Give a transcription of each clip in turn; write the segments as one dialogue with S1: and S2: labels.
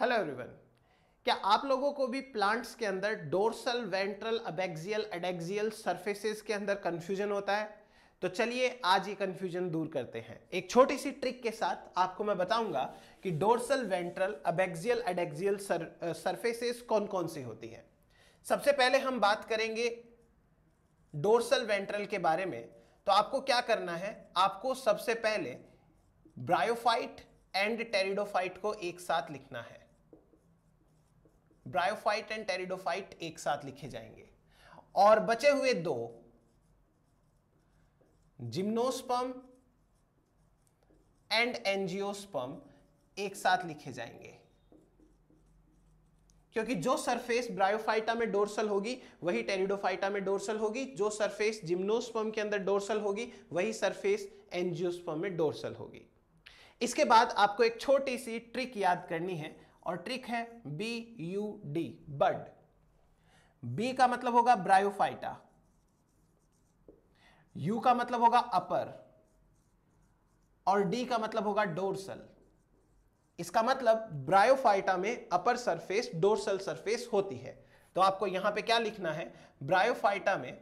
S1: hello everyone क्या आप लोगों को भी प्लांट्स के अंदर dorsal ventral abaxial adaxial surfaces के अंदर कंफ्यूजन होता है तो चलिए आज ये कंफ्यूजन दूर करते हैं एक छोटी सी ट्रिक के साथ आपको मैं बताऊंगा कि dorsal ventral abaxial adaxial surfaces कौन कौन सी होती है सबसे पहले हम बात करेंगे डोर्सल वेंट्रल के बारे में तो आपको क्या करना है आपको सबसे पहले ब्रायोफाइट एंड टेरिडोफाइट को एक साथ लिखना है ब्रायोफाइट एंड टेरिडोफाइट एक साथ लिखे जाएंगे और बचे हुए दो जिम्नोस्पम एंड एंजियोस्पम एक साथ लिखे जाएंगे क्योंकि जो सरफेस ब्रायोफाइटा में डोर्सल होगी वही टेरिडोफाइटा में डोर्सल होगी जो सरफेस जिम्नोस्पम के अंदर डोर्सल होगी वही सरफेस एंजियोस्पम में डोर्सल होगी इसके बाद आपको एक छोटी सी ट्रिक याद करनी है और ट्रिक है B U D bud B का मतलब होगा ब्रायोफाइटा यू का मतलब होगा अपर और डी का मतलब होगा डोरसल इसका मतलब ब्रायोफाइटा में अपर सरफेस डोरसल सरफेस होती है तो आपको यहां पे क्या लिखना है ब्रायोफाइटा में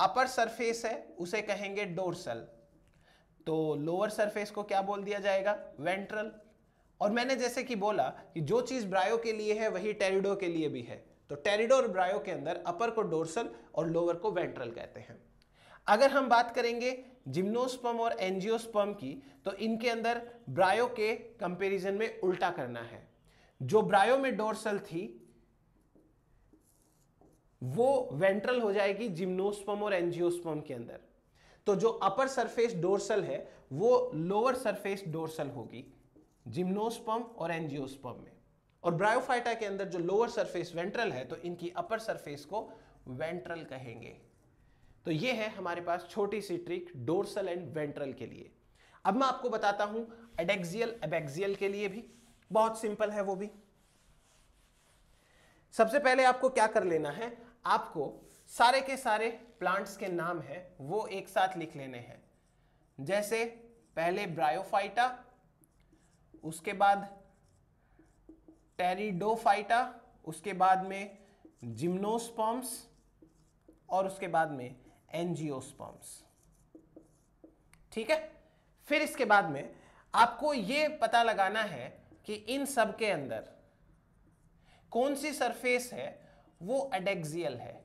S1: अपर सरफेस है उसे कहेंगे डोरसल तो लोअर सरफेस को क्या बोल दिया जाएगा वेंट्रल और मैंने जैसे कि बोला कि जो चीज़ ब्रायो के लिए है वही टेरिडो के लिए भी है तो टेरिडो और ब्रायो के अंदर अपर को डोर्सल और लोअर को वेंट्रल कहते हैं अगर हम बात करेंगे जिम्नोस्पम और एंजियोस्पम की तो इनके अंदर ब्रायो के कंपेरिजन में उल्टा करना है जो ब्रायो में डोर्सल थी वो वेंट्रल हो जाएगी जिम्नोस्पम और एंजियोस्पम के अंदर तो जो अपर सरफेस डोर्सल है वो लोअर सरफेस डोर्सल होगी जिम्नोस्पम और एंजियोस्पम में और ब्रायोफाइटा के अंदर जो लोअर सरफेस वेंट्रल है तो इनकी अपर सरफेस को वेंट्रल कहेंगे तो ये है हमारे पास छोटी सी ट्रिक डोर्सल एंड वेंट्रल के लिए अब मैं आपको बताता हूं एडेक्सियल एबेक्सियल के लिए भी बहुत सिंपल है वो भी सबसे पहले आपको क्या कर लेना है आपको सारे के सारे प्लांट्स के नाम हैं वो एक साथ लिख लेने हैं जैसे पहले ब्रायोफाइटा उसके बाद टेरिडोफाइटा उसके बाद में जिम्नोस्पॉम्स और उसके बाद में एनजियोस्पॉम्स ठीक है फिर इसके बाद में आपको यह पता लगाना है कि इन सब के अंदर कौन सी सरफेस है वो एडेक्सियल है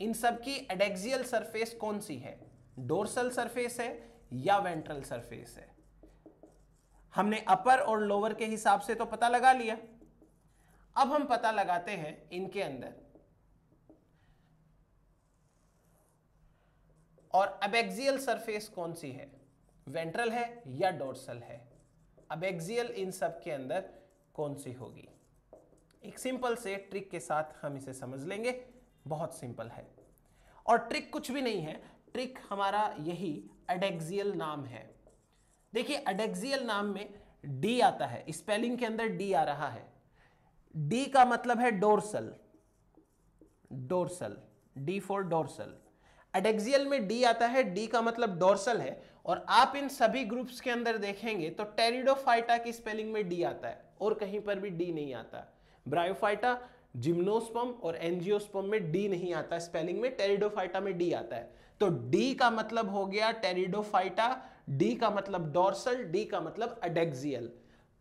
S1: इन सब की एडेक्सियल सरफेस कौन सी है डोर्सल सरफेस है या वेंट्रल सरफेस है हमने अपर और लोअर के हिसाब से तो पता लगा लिया अब हम पता लगाते हैं इनके अंदर और अबेक्सियल सरफेस कौन सी है वेंट्रल है या डोर्सल है अबेक्सियल इन सब के अंदर कौन सी होगी एक सिंपल से ट्रिक के साथ हम इसे समझ लेंगे बहुत सिंपल है और ट्रिक कुछ भी नहीं है ट्रिक हमारा यही एडेक्सियल नाम है देखिए एडेक्सियल नाम में डी आता है स्पेलिंग के अंदर डी आ रहा है डी का मतलब है dorsal dorsal D for dorsal adaxial में डी आता है डी का मतलब डोरसल है और आप इन सभी ग्रुप्स के अंदर देखेंगे तो टेरिडोफाइटा की स्पेलिंग में डी आता है और कहीं पर भी डी नहीं आता ब्रायोफाइटा जिम्नोस्पम और एनजियोस्पम में डी नहीं आता स्पेलिंग में टेरिडोफाइटा में डी आता है तो डी का मतलब हो गया टेरिडोफाइटा डी का मतलब डोर्सल डी का मतलब एडेक्सियल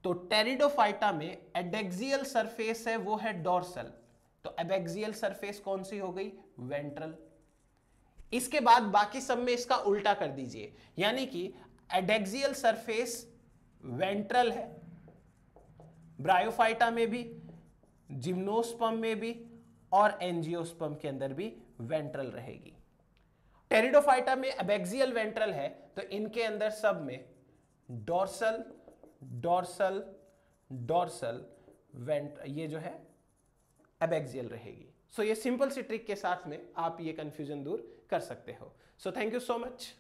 S1: तो टेरिडोफाइटा में एडेक्सियल सरफेस है वो है डोर्सल तो एबेक्सियल सरफेस कौन सी हो गई वेंट्रल इसके बाद बाकी सब में इसका उल्टा कर दीजिए यानी कि एडेक्सियल सरफेस वेंट्रल है ब्रायोफाइटा में भी जिम्नोस्पम में भी और एनजियोस्पम के अंदर भी वेंट्रल रहेगी टेरिडोफाइटा में अबेक्सियल वेंट्रल है तो इनके अंदर सब में डोर्सल डोर्सल डोर्सल वेंट ये जो है अबेक्सियल रहेगी सो so, ये सिंपल सी ट्रिक के साथ में आप ये कंफ्यूजन दूर कर सकते हो so thank you so much